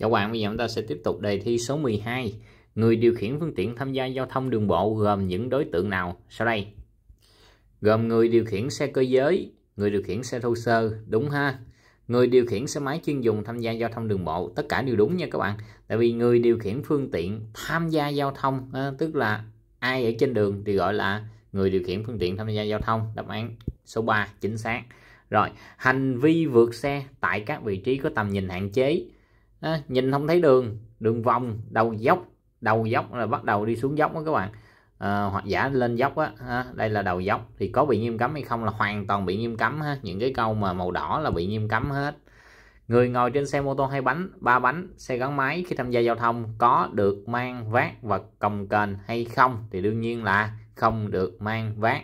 Chào dạ bạn, bây giờ chúng ta sẽ tiếp tục đề thi số 12. Người điều khiển phương tiện tham gia giao thông đường bộ gồm những đối tượng nào sau đây? Gồm người điều khiển xe cơ giới, người điều khiển xe thô sơ, đúng ha? Người điều khiển xe máy chuyên dùng tham gia giao thông đường bộ, tất cả đều đúng nha các bạn. Tại vì người điều khiển phương tiện tham gia giao thông, ờ, tức là ai ở trên đường thì gọi là người điều khiển phương tiện tham gia giao thông. Đáp án số 3 chính xác. Rồi, hành vi vượt xe tại các vị trí có tầm nhìn hạn chế à, nhìn không thấy đường đường vòng đầu dốc đầu dốc là bắt đầu đi xuống dốc đó các bạn à, hoặc giả lên dốc á à, đây là đầu dốc thì có bị nghiêm cấm hay không là hoàn toàn bị nghiêm cấm ha những cái câu mà màu đỏ là bị nghiêm cấm hết người ngồi trên xe mô tô hai bánh ba bánh xe gắn máy khi tham gia giao thông có được mang vác vật công kênh hay không thì đương nhiên là không được mang vác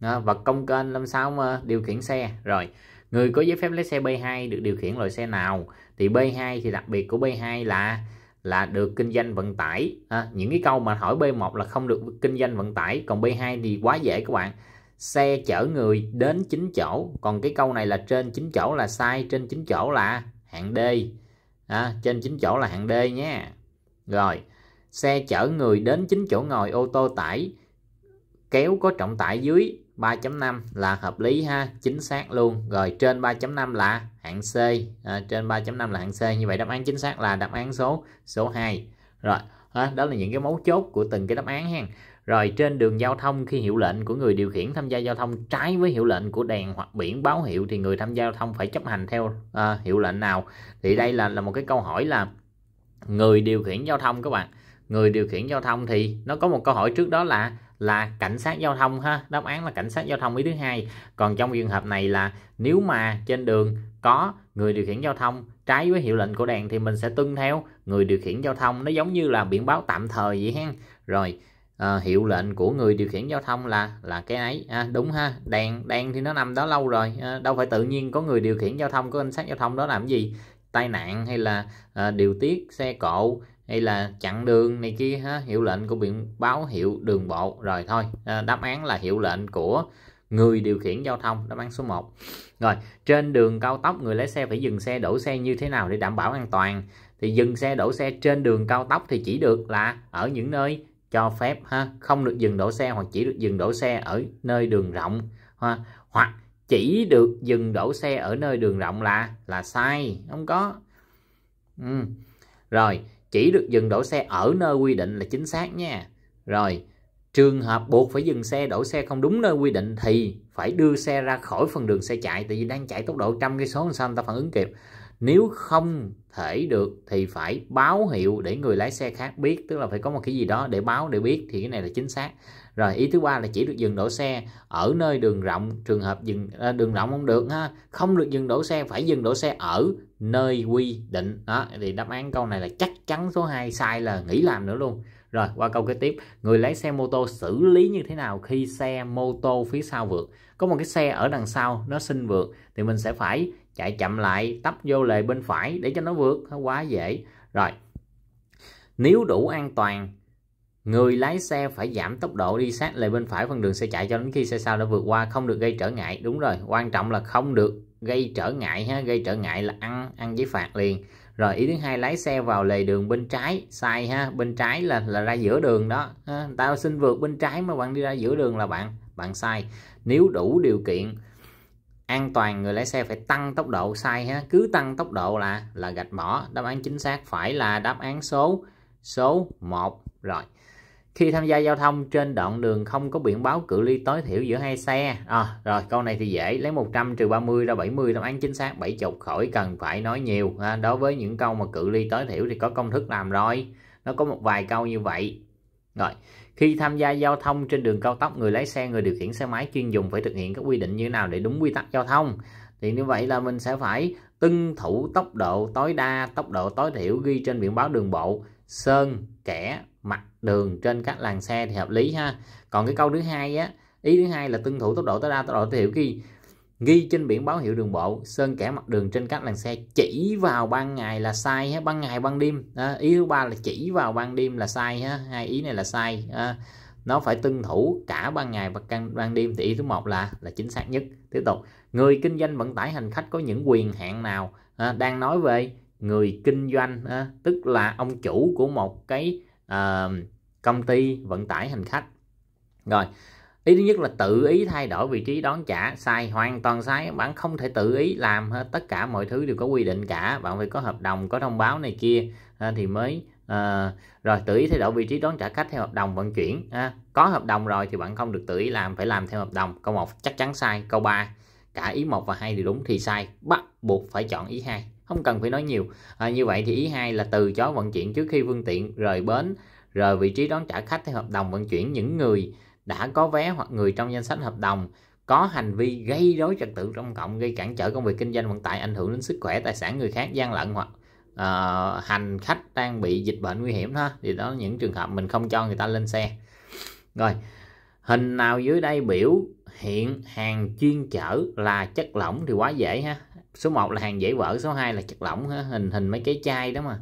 à, vật công kênh làm sao mà điều khiển xe rồi người có giấy phép lái xe B2 được điều khiển loại xe nào thì B2 thì đặc biệt của B2 là là được kinh doanh vận tải à, những cái câu mà hỏi B1 là không được kinh doanh vận tải còn B2 thì quá dễ các bạn xe chở người đến 9 chỗ còn cái câu này là trên 9 chỗ là sai trên 9 chỗ là hạng D à, trên 9 chỗ là hạng D nhé rồi xe chở người đến 9 chỗ ngồi ô tô tải kéo có trọng tải dưới 3.5 là hợp lý ha chính xác luôn rồi trên 3.5 là hạng C à, trên 3.5 là hạng C như vậy đáp án chính xác là đáp án số số 2 rồi à, đó là những cái mấu chốt của từng cái đáp án ha rồi trên đường giao thông khi hiệu lệnh của người điều khiển tham gia giao thông trái với hiệu lệnh của đèn hoặc biển báo hiệu thì người tham gia giao thông phải chấp hành theo à, hiệu lệnh nào thì đây là là một cái câu hỏi là người điều khiển giao thông các bạn người điều khiển giao thông thì nó có một câu hỏi trước đó là là cảnh sát giao thông ha đáp án là cảnh sát giao thông ý thứ hai còn trong trường hợp này là nếu mà trên đường có người điều khiển giao thông trái với hiệu lệnh của đèn thì mình sẽ tuân theo người điều khiển giao thông nó giống như là biển báo tạm thời vậy hen rồi à, hiệu lệnh của người điều khiển giao thông là là cái ấy à, đúng ha đèn đèn thì nó nằm đó lâu rồi à, đâu phải tự nhiên có người điều khiển giao thông có cảnh sát giao thông đó làm gì tai nạn hay là à, điều tiết xe cộ hay là chặn đường này kia ha hiệu lệnh của biển báo hiệu đường bộ rồi thôi à, đáp án là hiệu lệnh của người điều khiển giao thông đáp án số 1 rồi trên đường cao tốc người lái xe phải dừng xe đổ xe như thế nào để đảm bảo an toàn thì dừng xe đổ xe trên đường cao tốc thì chỉ được là ở những nơi cho phép ha không được dừng đổ xe hoặc chỉ được dừng đổ xe ở nơi đường rộng ha hoặc chỉ được dừng đổ xe ở nơi đường rộng là là sai không có ừ. rồi chỉ được dừng đổ xe ở nơi quy định là chính xác nha rồi trường hợp buộc phải dừng xe đổ xe không đúng nơi quy định thì phải đưa xe ra khỏi phần đường xe chạy tại vì đang chạy tốc độ trăm cây số làm sao ta phản ứng kịp nếu không thể được thì phải báo hiệu để người lái xe khác biết tức là phải có một cái gì đó để báo để biết thì cái này là chính xác rồi ý thứ ba là chỉ được dừng đổ xe ở nơi đường rộng trường hợp dừng à, đường rộng không được ha không được dừng đổ xe phải dừng đổ xe ở nơi quy định đó thì đáp án câu này là chắc chắn số 2 sai là nghỉ làm nữa luôn rồi qua câu kế tiếp người lái xe mô tô xử lý như thế nào khi xe mô tô phía sau vượt có một cái xe ở đằng sau nó xin vượt thì mình sẽ phải chạy chậm lại tấp vô lề bên phải để cho nó vượt quá dễ rồi nếu đủ an toàn người lái xe phải giảm tốc độ đi sát lề bên phải phần đường xe chạy cho đến khi xe sau đã vượt qua không được gây trở ngại đúng rồi quan trọng là không được gây trở ngại ha gây trở ngại là ăn ăn giấy phạt liền rồi ý thứ hai lái xe vào lề đường bên trái sai ha bên trái là là ra giữa đường đó ha. tao xin vượt bên trái mà bạn đi ra giữa đường là bạn bạn sai nếu đủ điều kiện an toàn người lái xe phải tăng tốc độ sai ha cứ tăng tốc độ là là gạch bỏ đáp án chính xác phải là đáp án số số 1 rồi khi tham gia giao thông trên đoạn đường không có biển báo cự ly tối thiểu giữa hai xe. À, rồi câu này thì dễ, lấy 100 trừ 30 ra 70 đáp án chính xác 70 khỏi cần phải nói nhiều. À, đối với những câu mà cự ly tối thiểu thì có công thức làm rồi. Nó có một vài câu như vậy. Rồi, khi tham gia giao thông trên đường cao tốc, người lái xe, người điều khiển xe máy chuyên dùng phải thực hiện các quy định như nào để đúng quy tắc giao thông? Thì như vậy là mình sẽ phải tuân thủ tốc độ tối đa, tốc độ tối thiểu ghi trên biển báo đường bộ, sơn, kẻ, mặt đường trên các làn xe thì hợp lý ha còn cái câu thứ hai á ý thứ hai là tuân thủ tốc độ tối đa tốc độ tối thiểu ghi ghi trên biển báo hiệu đường bộ sơn kẻ mặt đường trên các làn xe chỉ vào ban ngày là sai ha ban ngày ban đêm à, ý thứ ba là chỉ vào ban đêm là sai ha hai ý này là sai à, nó phải tuân thủ cả ban ngày và ban đêm thì ý thứ một là là chính xác nhất tiếp tục người kinh doanh vận tải hành khách có những quyền hạn nào à, đang nói về người kinh doanh à, tức là ông chủ của một cái uh, công ty vận tải hành khách rồi ý thứ nhất là tự ý thay đổi vị trí đón trả sai hoàn toàn sai bạn không thể tự ý làm hết tất cả mọi thứ đều có quy định cả bạn phải có hợp đồng có thông báo này kia à, thì mới à, rồi tự ý thay đổi vị trí đón trả khách theo hợp đồng vận chuyển à, có hợp đồng rồi thì bạn không được tự ý làm phải làm theo hợp đồng câu 1 chắc chắn sai câu 3 cả ý một và hai thì đúng thì sai bắt buộc phải chọn ý hai không cần phải nói nhiều à, như vậy thì ý hai là từ chối vận chuyển trước khi phương tiện rời bến rời vị trí đón trả khách theo hợp đồng vận chuyển những người đã có vé hoặc người trong danh sách hợp đồng có hành vi gây rối trật tự công cộng gây cản trở công việc kinh doanh vận tải ảnh hưởng đến sức khỏe tài sản người khác gian lận hoặc uh, hành khách đang bị dịch bệnh nguy hiểm ha thì đó những trường hợp mình không cho người ta lên xe rồi hình nào dưới đây biểu hiện hàng chuyên chở là chất lỏng thì quá dễ ha số 1 là hàng dễ vỡ số 2 là chất lỏng hình hình mấy cái chai đó mà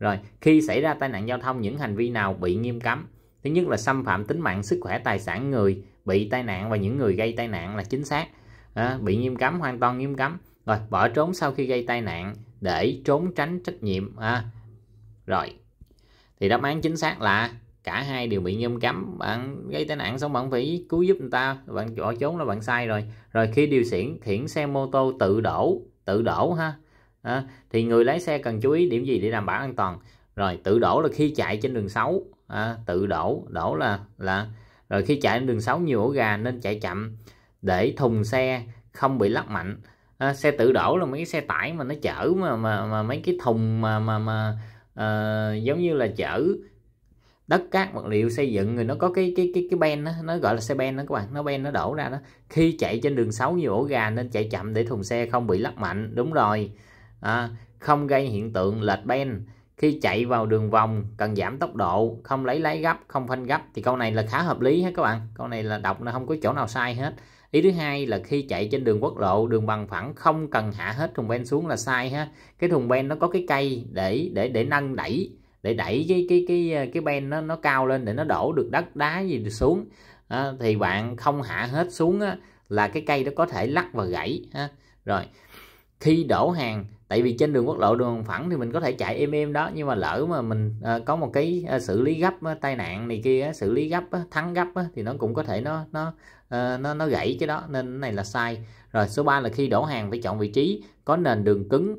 rồi khi xảy ra tai nạn giao thông những hành vi nào bị nghiêm cấm thứ nhất là xâm phạm tính mạng sức khỏe tài sản người bị tai nạn và những người gây tai nạn là chính xác à, bị nghiêm cấm hoàn toàn nghiêm cấm rồi bỏ trốn sau khi gây tai nạn để trốn tránh trách nhiệm à, rồi thì đáp án chính xác là cả hai đều bị nghiêm cấm bạn gây tai nạn xong bạn phải cứu giúp người ta bạn bỏ trốn là bạn sai rồi rồi khi điều khiển khiển xe mô tô tự đổ tự đổ ha à, thì người lái xe cần chú ý điểm gì để đảm bảo an toàn rồi tự đổ là khi chạy trên đường xấu à, tự đổ đổ là là rồi khi chạy trên đường xấu nhiều ổ gà nên chạy chậm để thùng xe không bị lắc mạnh à, xe tự đổ là mấy cái xe tải mà nó chở mà mà, mà mấy cái thùng mà mà mà à, giống như là chở đất cát vật liệu xây dựng rồi nó có cái cái cái cái ben đó, nó gọi là xe ben đó các bạn nó ben nó đổ ra đó khi chạy trên đường xấu như ổ gà nên chạy chậm để thùng xe không bị lắc mạnh đúng rồi à, không gây hiện tượng lệch ben khi chạy vào đường vòng cần giảm tốc độ không lấy lái gấp không phanh gấp thì câu này là khá hợp lý hết các bạn câu này là đọc nó không có chỗ nào sai hết ý thứ hai là khi chạy trên đường quốc lộ đường bằng phẳng không cần hạ hết thùng ben xuống là sai ha cái thùng ben nó có cái cây để để để nâng đẩy để đẩy cái cái cái cái ben nó nó cao lên để nó đổ được đất đá gì được xuống à, thì bạn không hạ hết xuống á, là cái cây nó có thể lắc và gãy ha. rồi khi đổ hàng tại vì trên đường quốc lộ đường phẳng thì mình có thể chạy êm êm đó nhưng mà lỡ mà mình à, có một cái à, xử lý gấp á, à, tai nạn này kia á, xử lý gấp á, thắng gấp á, thì nó cũng có thể nó nó à, nó nó gãy cái đó nên cái này là sai rồi số 3 là khi đổ hàng phải chọn vị trí có nền đường cứng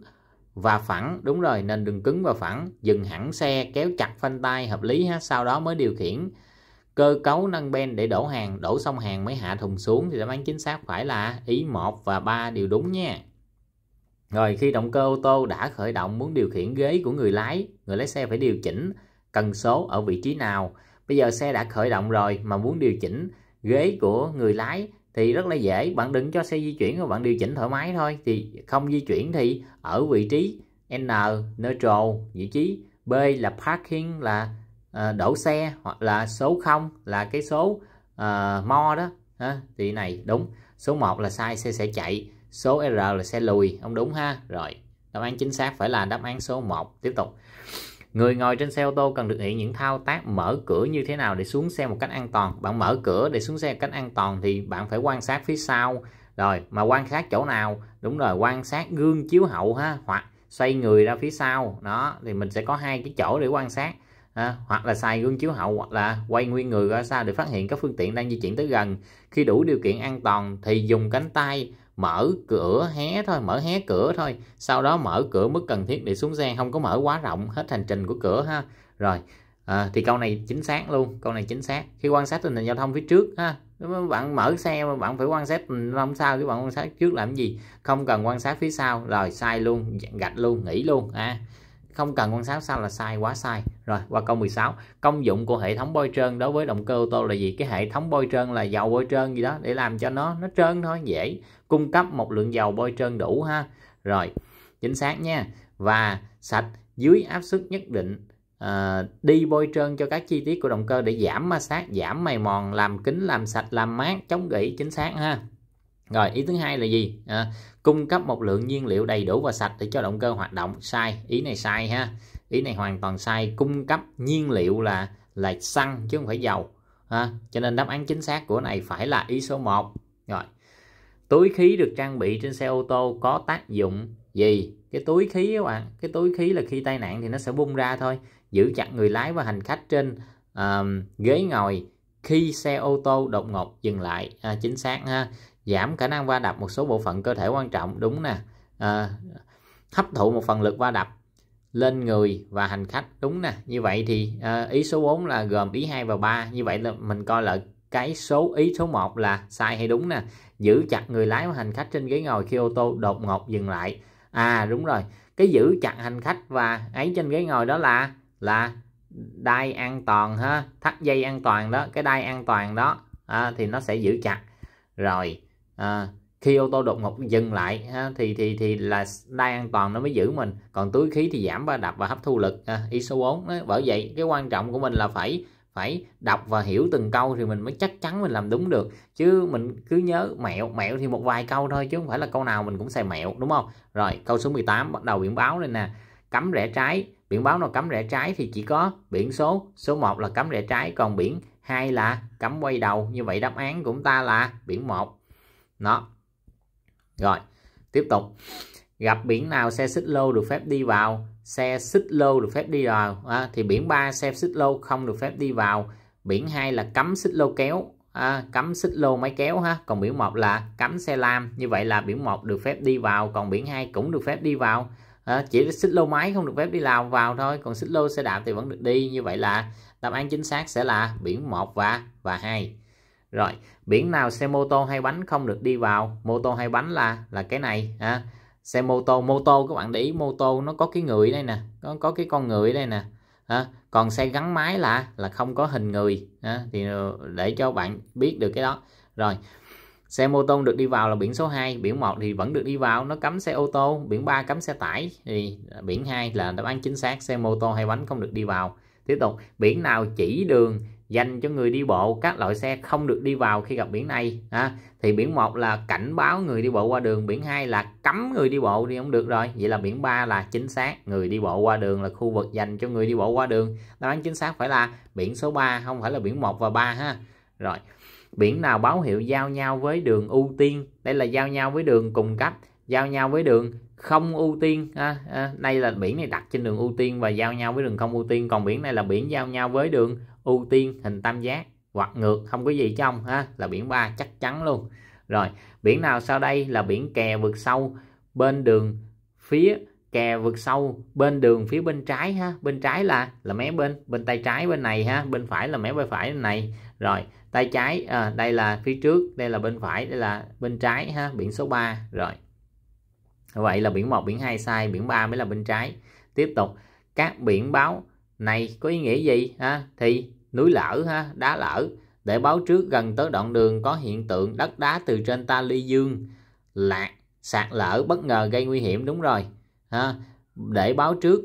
và phẳng đúng rồi nên đừng cứng và phẳng dừng hẳn xe kéo chặt phanh tay hợp lý ha sau đó mới điều khiển cơ cấu nâng ben để đổ hàng đổ xong hàng mới hạ thùng xuống thì đáp án chính xác phải là ý 1 và 3 đều đúng nha rồi khi động cơ ô tô đã khởi động muốn điều khiển ghế của người lái người lái xe phải điều chỉnh cần số ở vị trí nào bây giờ xe đã khởi động rồi mà muốn điều chỉnh ghế của người lái thì rất là dễ bạn đừng cho xe di chuyển và bạn điều chỉnh thoải mái thôi thì không di chuyển thì ở vị trí N neutral vị trí B là parking là uh, đổ xe hoặc là số 0 là cái số uh, mo đó ha thì này đúng số 1 là sai xe sẽ chạy số R là xe lùi ông đúng ha rồi đáp án chính xác phải là đáp án số 1 tiếp tục Người ngồi trên xe ô tô cần được nghĩ những thao tác mở cửa như thế nào để xuống xe một cách an toàn. Bạn mở cửa để xuống xe một cách an toàn thì bạn phải quan sát phía sau. Rồi, mà quan sát chỗ nào? Đúng rồi, quan sát gương chiếu hậu ha, hoặc xoay người ra phía sau. Đó, thì mình sẽ có hai cái chỗ để quan sát. À, hoặc là xài gương chiếu hậu hoặc là quay nguyên người ra xa để phát hiện các phương tiện đang di chuyển tới gần. Khi đủ điều kiện an toàn thì dùng cánh tay mở cửa hé thôi mở hé cửa thôi sau đó mở cửa mức cần thiết để xuống xe không có mở quá rộng hết hành trình của cửa ha rồi à, thì câu này chính xác luôn câu này chính xác khi quan sát tình hình giao thông phía trước ha bạn mở xe mà bạn phải quan sát không sao chứ bạn quan sát trước làm gì không cần quan sát phía sau rồi sai luôn gạch luôn nghỉ luôn à không cần quan sát sao là sai quá sai rồi qua câu 16 công dụng của hệ thống bôi trơn đối với động cơ ô tô là gì cái hệ thống bôi trơn là dầu bôi trơn gì đó để làm cho nó nó trơn thôi dễ cung cấp một lượng dầu bôi trơn đủ ha rồi chính xác nha và sạch dưới áp suất nhất định uh, đi bôi trơn cho các chi tiết của động cơ để giảm ma sát giảm mài mòn làm kính làm sạch làm mát chống gỉ chính xác ha rồi ừ. ý thứ hai là gì à, cung cấp một lượng nhiên liệu đầy đủ và sạch để cho động cơ hoạt động sai ý này sai ha ý này hoàn toàn sai cung cấp nhiên liệu là là xăng chứ không phải dầu ha à, cho nên đáp án chính xác của này phải là ý số 1 rồi túi khí được trang bị trên xe ô tô có tác dụng gì cái túi khí các bạn cái túi khí là khi tai nạn thì nó sẽ bung ra thôi giữ chặt người lái và hành khách trên uh, ghế ngồi khi xe ô tô đột ngột dừng lại à, chính xác ha giảm khả năng va đập một số bộ phận cơ thể quan trọng đúng nè à, hấp thụ một phần lực va đập lên người và hành khách đúng nè như vậy thì à, ý số 4 là gồm ý 2 và 3 như vậy là mình coi là cái số ý số 1 là sai hay đúng nè giữ chặt người lái và hành khách trên ghế ngồi khi ô tô đột ngột dừng lại à đúng rồi cái giữ chặt hành khách và ấy trên ghế ngồi đó là là đai an toàn ha thắt dây an toàn đó cái đai an toàn đó à, thì nó sẽ giữ chặt rồi à, khi ô tô đột ngột dừng lại ha, thì thì thì là đai an toàn nó mới giữ mình còn túi khí thì giảm va đập và hấp thu lực à, ISO 4 đó. bởi vậy cái quan trọng của mình là phải phải đọc và hiểu từng câu thì mình mới chắc chắn mình làm đúng được chứ mình cứ nhớ mẹo mẹo thì một vài câu thôi chứ không phải là câu nào mình cũng xài mẹo đúng không rồi câu số 18 bắt đầu biển báo lên nè cấm rẽ trái biển báo nào cấm rẽ trái thì chỉ có biển số số 1 là cấm rẽ trái còn biển hai là cấm quay đầu như vậy đáp án của chúng ta là biển 1 đó rồi tiếp tục gặp biển nào xe xích lô được phép đi vào xe xích lô được phép đi vào à, thì biển 3 xe xích lô không được phép đi vào biển 2 là cấm xích lô kéo à, cấm xích lô máy kéo ha còn biển 1 là cấm xe lam như vậy là biển 1 được phép đi vào còn biển 2 cũng được phép đi vào à, chỉ xích lô máy không được phép đi lào vào thôi còn xích lô xe đạp thì vẫn được đi như vậy là đáp án chính xác sẽ là biển 1 và và 2 rồi biển nào xe mô tô hai bánh không được đi vào mô tô hai bánh là là cái này ha à, xe mô tô mô tô các bạn để ý mô tô nó có cái người đây nè có có cái con người đây nè à, còn xe gắn máy là là không có hình người à, thì ờ, để cho bạn biết được cái đó rồi xe mô tô được đi vào là biển số 2 biển 1 thì vẫn được đi vào nó cấm xe ô tô biển 3 cấm xe tải thì biển 2 là đáp án chính xác xe mô tô hai bánh không được đi vào tiếp tục biển nào chỉ đường dành cho người đi bộ các loại xe không được đi vào khi gặp biển này ha thì biển một là cảnh báo người đi bộ qua đường biển hai là cấm người đi bộ thì không được rồi vậy là biển ba là chính xác người đi bộ qua đường là khu vực dành cho người đi bộ qua đường đáp án chính xác phải là biển số 3 không phải là biển 1 và 3 ha rồi biển nào báo hiệu giao nhau với đường ưu tiên đây là giao nhau với đường cùng cấp giao nhau với đường không ưu tiên à, à, đây là biển này đặt trên đường ưu tiên và giao nhau với đường không ưu tiên còn biển này là biển giao nhau với đường ưu tiên hình tam giác hoặc ngược không có gì trong ha là biển 3 chắc chắn luôn rồi biển nào sau đây là biển kè vượt sâu bên đường phía kè vượt sâu bên đường phía bên trái ha bên trái là là mé bên bên tay trái bên này ha bên phải là mé bên phải bên này rồi tay trái à, đây là phía trước đây là bên phải đây là bên trái ha biển số 3 rồi vậy là biển 1 biển 2 sai biển 3 mới là bên trái tiếp tục các biển báo này có ý nghĩa gì ha thì núi lở ha đá lở để báo trước gần tới đoạn đường có hiện tượng đất đá từ trên ta ly dương lạc sạt lở bất ngờ gây nguy hiểm đúng rồi ha để báo trước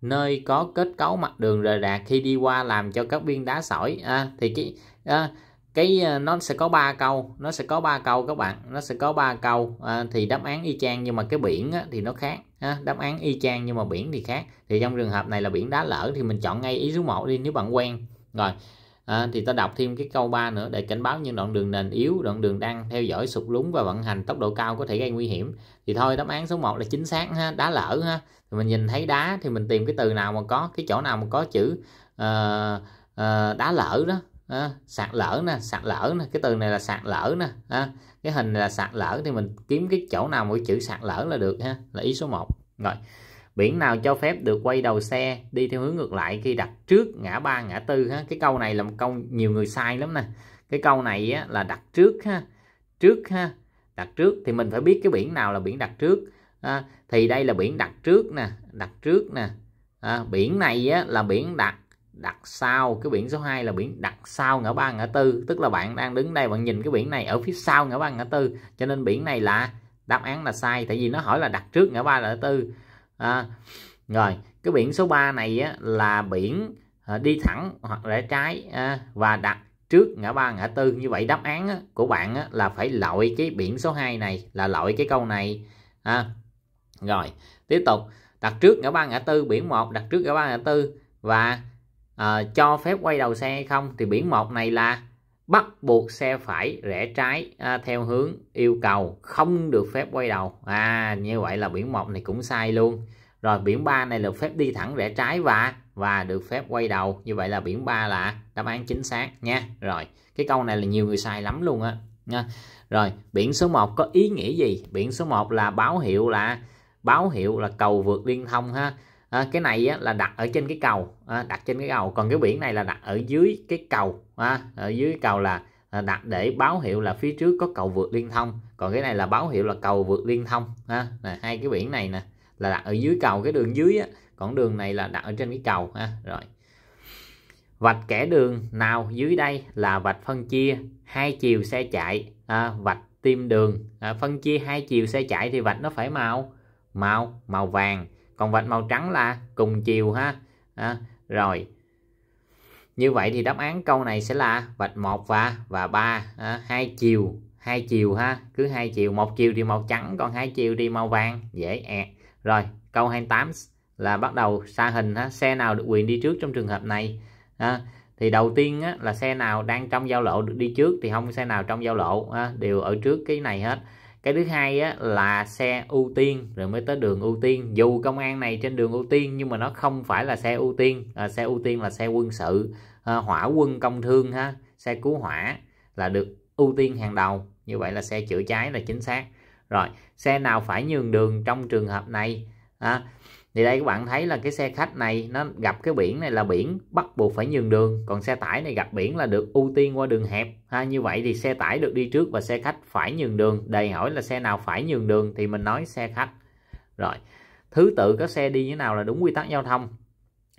nơi có kết cấu mặt đường rời rạc khi đi qua làm cho các viên đá sỏi à, thì cái à, cái ờ, nó sẽ có ba câu nó sẽ có ba câu các bạn nó sẽ có ba câu à, thì đáp án y chang nhưng mà cái biển á, thì nó khác ha. đáp án y chang nhưng mà biển thì khác thì trong trường hợp này là biển đá lở thì mình chọn ngay ý số 1 đi nếu bạn quen rồi à, thì ta đọc thêm cái câu 3 nữa để cảnh báo những đoạn đường nền yếu đoạn đường đang theo dõi sụt lún và vận hành tốc độ cao có thể gây nguy hiểm thì thôi đáp án số 1 là chính xác ha đá lở ha thì mình nhìn thấy đá thì mình tìm cái từ nào mà có cái chỗ nào mà có chữ uh, uh, đá lở đó à, sạt lỡ nè sạt lỡ nè cái từ này là sạt lỡ nè à, cái hình là sạt lỡ thì mình kiếm cái chỗ nào mỗi chữ sạt lỡ là được ha là ý số 1 rồi biển nào cho phép được quay đầu xe đi theo hướng ngược lại khi đặt trước ngã ba ngã tư ha cái câu này là một câu nhiều người sai lắm nè cái câu này á, là đặt trước ha trước ha đặt trước thì mình phải biết cái biển nào là biển đặt trước à, thì đây là biển đặt trước nè đặt trước nè à, biển này á, là biển đặt đặt sau cái biển số 2 là biển đặt sau ngã ba ngã tư tức là bạn đang đứng đây bạn nhìn cái biển này ở phía sau ngã ba ngã tư cho nên biển này là đáp án là sai tại vì nó hỏi là đặt trước ngã ba ngã tư à, rồi cái biển số 3 này á, là biển à, đi thẳng hoặc rẽ trái à, và đặt trước ngã ba ngã tư như vậy đáp án á, của bạn á, là phải loại cái biển số 2 này là loại cái câu này à, rồi tiếp tục đặt trước ngã ba ngã tư biển 1 đặt trước ngã ba ngã tư và à, cho phép quay đầu xe hay không thì biển một này là bắt buộc xe phải rẽ trái à, theo hướng yêu cầu không được phép quay đầu à như vậy là biển một này cũng sai luôn rồi biển 3 này là phép đi thẳng rẽ trái và và được phép quay đầu như vậy là biển 3 là đáp án chính xác nha rồi cái câu này là nhiều người sai lắm luôn á nha rồi biển số 1 có ý nghĩa gì biển số 1 là báo hiệu là báo hiệu là cầu vượt liên thông ha à, cái này á, là đặt ở trên cái cầu à, đặt trên cái cầu còn cái biển này là đặt ở dưới cái cầu à, ở dưới cầu là à, đặt để báo hiệu là phía trước có cầu vượt liên thông còn cái này là báo hiệu là cầu vượt liên thông ha là hai cái biển này nè là đặt ở dưới cầu cái đường dưới á còn đường này là đặt ở trên cái cầu ha rồi vạch kẻ đường nào dưới đây là vạch phân chia hai chiều xe chạy à, vạch tim đường à, phân chia hai chiều xe chạy thì vạch nó phải màu màu màu vàng còn vạch màu trắng là cùng chiều ha à, rồi như vậy thì đáp án câu này sẽ là vạch 1 và và ba à, hai chiều hai chiều ha cứ hai chiều một chiều thì màu trắng còn hai chiều thì màu vàng dễ ẹt à. rồi câu 28 là bắt đầu xa hình ha xe nào được quyền đi trước trong trường hợp này à, thì đầu tiên á, là xe nào đang trong giao lộ được đi trước thì không xe nào trong giao lộ á, đều ở trước cái này hết cái thứ hai á, là xe ưu tiên rồi mới tới đường ưu tiên dù công an này trên đường ưu tiên nhưng mà nó không phải là xe ưu tiên à, xe ưu tiên là xe quân sự à, hỏa quân công thương ha xe cứu hỏa là được ưu tiên hàng đầu như vậy là xe chữa cháy là chính xác rồi xe nào phải nhường đường trong trường hợp này à, thì đây các bạn thấy là cái xe khách này nó gặp cái biển này là biển bắt buộc phải nhường đường còn xe tải này gặp biển là được ưu tiên qua đường hẹp ha như vậy thì xe tải được đi trước và xe khách phải nhường đường đầy hỏi là xe nào phải nhường đường thì mình nói xe khách rồi thứ tự các xe đi như nào là đúng quy tắc giao thông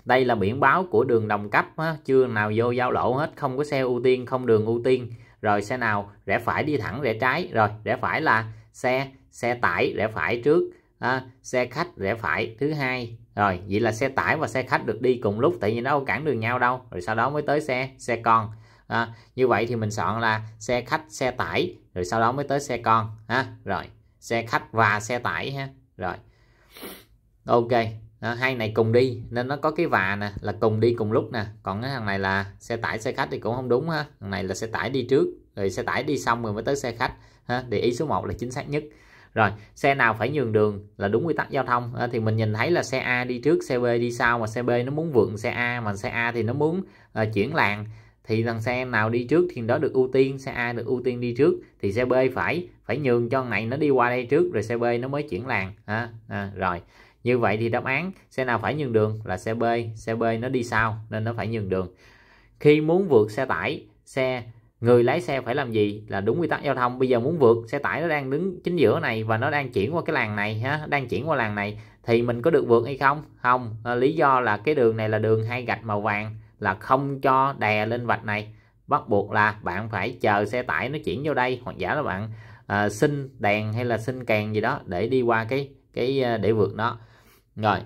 đây là biển báo của đường đồng cấp ha, chưa nào vô giao lộ hết không có xe ưu tiên không đường ưu tiên rồi xe nào rẽ phải đi thẳng rẽ trái rồi rẽ phải là xe xe tải rẽ phải trước à, xe khách rẽ phải thứ hai rồi vậy là xe tải và xe khách được đi cùng lúc tại vì nó không cản đường nhau đâu rồi sau đó mới tới xe xe con à, như vậy thì mình chọn là xe khách xe tải rồi sau đó mới tới xe con ha à, rồi xe khách và xe tải ha rồi ok à, hai này cùng đi nên nó có cái và nè là cùng đi cùng lúc nè còn cái thằng này là xe tải xe khách thì cũng không đúng ha thằng này là xe tải đi trước rồi xe tải đi xong rồi mới tới xe khách ha để ý số 1 là chính xác nhất rồi xe nào phải nhường đường là đúng quy tắc giao thông à, thì mình nhìn thấy là xe A đi trước xe B đi sau mà xe B nó muốn vượt xe A mà xe A thì nó muốn à, chuyển làng thì thằng xe nào đi trước thì đó được ưu tiên xe A được ưu tiên đi trước thì xe B phải phải nhường cho này nó đi qua đây trước rồi xe B nó mới chuyển làng à, à, rồi như vậy thì đáp án xe nào phải nhường đường là xe B xe B nó đi sau nên nó phải nhường đường khi muốn vượt xe tải xe người lái xe phải làm gì là đúng quy tắc giao thông bây giờ muốn vượt xe tải nó đang đứng chính giữa này và nó đang chuyển qua cái làng này ha đang chuyển qua làng này thì mình có được vượt hay không không à, lý do là cái đường này là đường hai gạch màu vàng là không cho đè lên vạch này bắt buộc là bạn phải chờ xe tải nó chuyển vô đây hoặc giả là bạn à, xin đèn hay là xin kèn gì đó để đi qua cái cái à, để vượt nó rồi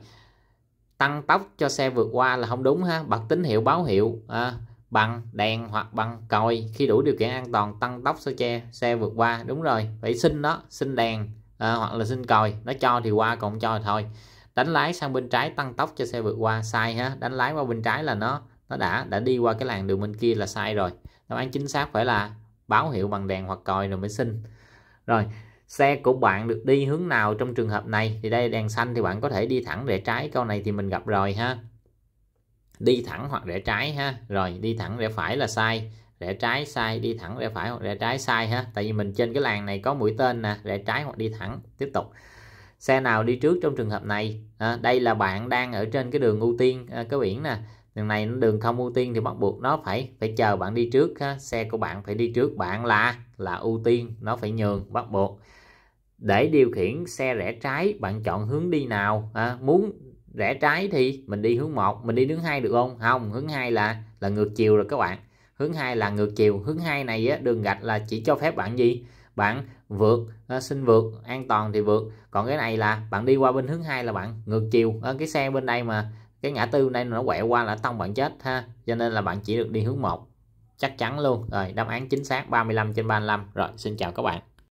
tăng tốc cho xe vượt qua là không đúng ha bật tín hiệu báo hiệu à, bằng đèn hoặc bằng còi khi đủ điều kiện an toàn tăng tốc xe che xe vượt qua đúng rồi phải xin đó xin đèn à, hoặc là xin còi nó cho thì qua còn cho thì thôi đánh lái sang bên trái tăng tốc cho xe vượt qua sai ha đánh lái qua bên trái là nó nó đã đã đi qua cái làn đường bên kia là sai rồi đáp án chính xác phải là báo hiệu bằng đèn hoặc còi rồi mới xin rồi xe của bạn được đi hướng nào trong trường hợp này thì đây đèn xanh thì bạn có thể đi thẳng rẽ trái câu này thì mình gặp rồi ha đi thẳng hoặc rẽ trái ha rồi đi thẳng rẽ phải là sai rẽ trái sai đi thẳng rẽ phải hoặc rẽ trái sai ha tại vì mình trên cái làng này có mũi tên nè rẽ trái hoặc đi thẳng tiếp tục xe nào đi trước trong trường hợp này à, đây là bạn đang ở trên cái đường ưu tiên à, cái biển nè đường này đường không ưu tiên thì bắt buộc nó phải phải chờ bạn đi trước ha. xe của bạn phải đi trước bạn là là ưu tiên nó phải nhường bắt buộc để điều khiển xe rẽ trái bạn chọn hướng đi nào à, muốn rẽ trái thì mình đi hướng một mình đi hướng hai được không không hướng hai là là ngược chiều rồi các bạn hướng hai là ngược chiều hướng hai này á, đường gạch là chỉ cho phép bạn gì bạn vượt à, xin vượt an toàn thì vượt còn cái này là bạn đi qua bên hướng hai là bạn ngược chiều à, cái xe bên đây mà cái ngã tư đây nó quẹo qua là tông bạn chết ha cho nên là bạn chỉ được đi hướng một chắc chắn luôn rồi đáp án chính xác 35 trên 35 rồi xin chào các bạn